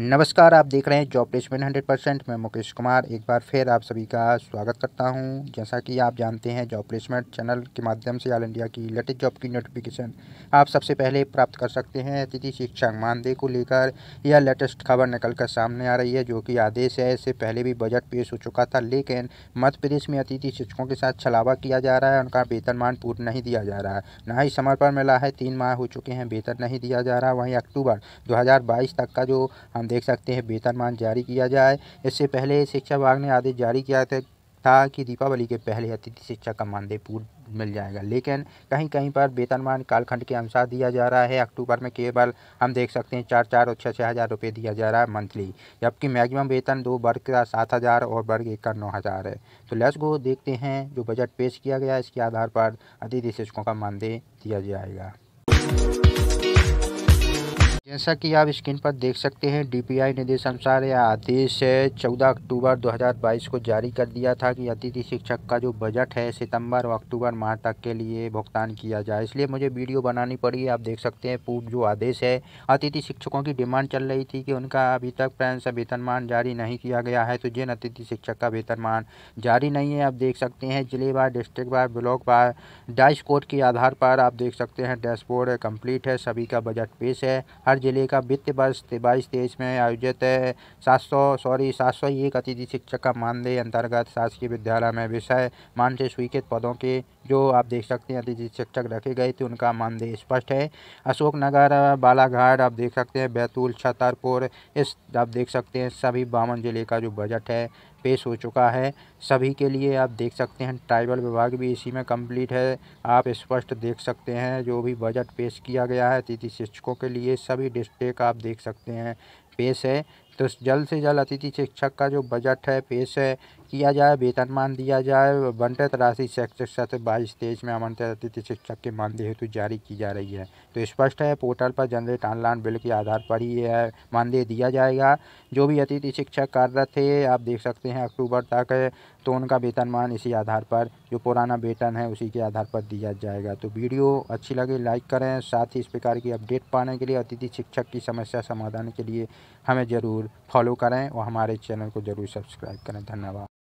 नमस्कार आप देख रहे हैं जॉब प्लेसमेंट हंड्रेड परसेंट मैं मुकेश कुमार एक बार फिर आप सभी का स्वागत करता हूं जैसा कि आप जानते हैं जॉब प्लेसमेंट चैनल के माध्यम से ऑल इंडिया की लेटेस्ट जॉब की नोटिफिकेशन आप सबसे पहले प्राप्त कर सकते हैं अतिथि शिक्षक मानदेय को लेकर यह लेटेस्ट खबर निकल कर सामने आ रही है जो कि आदेश है इससे पहले भी बजट पेश हो चुका था लेकिन मध्य प्रदेश में अतिथि शिक्षकों के साथ छलावा किया जा रहा है उनका वेतनमान पूर्ण नहीं दिया जा रहा है न ही समर्पण मिला है तीन माह हो चुके हैं वेतन नहीं दिया जा रहा वहीं अक्टूबर दो तक का जो हम देख सकते हैं वेतनमान जारी किया जाए इससे पहले शिक्षा विभाग ने आदेश जारी किया था कि दीपावली के पहले अतिथि शिक्षा का मानदेय पूर्व मिल जाएगा लेकिन कहीं कहीं पर वेतनमान कालखंड के अनुसार दिया जा रहा है अक्टूबर में केवल हम देख सकते हैं चार चार और छः छः हज़ार रुपये दिया जा रहा है मंथली जबकि मैक्सिमम वेतन दो वर्ग का सात हज़ार और वर्ग एक का नौ हज़ार है तो लेस गो देखते हैं जो बजट पेश किया गया इसके आधार पर अतिथि शिक्षकों का मानदेय दिया जाएगा जैसा कि आप स्क्रीन पर देख सकते हैं डीपीआई निदेशानुसार यह आदेश 14 अक्टूबर 2022 को जारी कर दिया था कि अतिथि शिक्षक का जो बजट है सितंबर और अक्टूबर माह तक के लिए भुगतान किया जाए इसलिए मुझे वीडियो बनानी पड़ी आप देख सकते हैं पूर्व जो आदेश है अतिथि शिक्षकों की डिमांड चल रही थी कि उनका अभी तक पैन वेतनमान जारी नहीं किया गया है तो जिन अतिथि शिक्षक का वेतनमान जारी नहीं है आप देख सकते हैं जिले बार डिस्ट्रिक्ट वार ब्लॉक वार डैश कोड के आधार पर आप देख सकते हैं डैशबोर्ड कम्प्लीट है सभी का बजट पेश है हर बिहार जिले का वित्त वर्ष बाईस तेईस में आयोजित सात सौ सॉरी सात सौ एक अतिथि शिक्षक का मानदेय अंतर्गत शासकीय विद्यालय में विषय मान से स्वीकृत पदों के जो आप देख सकते हैं अतिथि शिक्षक रखे गए थे उनका मानदेय स्पष्ट है अशोकनगर बालाघाट आप देख सकते हैं बैतूल छतरपुर इस आप देख सकते हैं सभी बावन जिले का जो बजट है पेश हो चुका है सभी के लिए आप देख सकते हैं ट्राइबल विभाग भी इसी में कंप्लीट है आप स्पष्ट देख सकते हैं जो भी बजट पेश किया गया है अतिथि शिक्षकों के लिए सभी डिस्ट्रिक्ट आप देख सकते हैं पेश है तो जल्द से जल्द अतिथि शिक्षक का जो बजट है पेश है किया जाए वेतनमान दिया जाए बंटित राशि शैक्षिक सत्र बाईस तेईस में आमंत्रित अतिथि शिक्षक के मानदेय हेतु जारी की जा रही है तो स्पष्ट है पोर्टल पर जनरेट ऑनलाइन बिल के आधार पर ही यह मानदेय दिया जाएगा जो भी अतिथि शिक्षक कार्यरत थे आप देख सकते हैं अक्टूबर तक तो उनका वेतनमान इसी आधार पर जो पुराना वेतन है उसी के आधार पर दिया जाएगा तो वीडियो अच्छी लगे लाइक करें साथ ही इस प्रकार की अपडेट पाने के लिए अतिथि शिक्षक की समस्या समाधान के लिए हमें ज़रूर फॉलो करें और हमारे चैनल को ज़रूर सब्सक्राइब करें धन्यवाद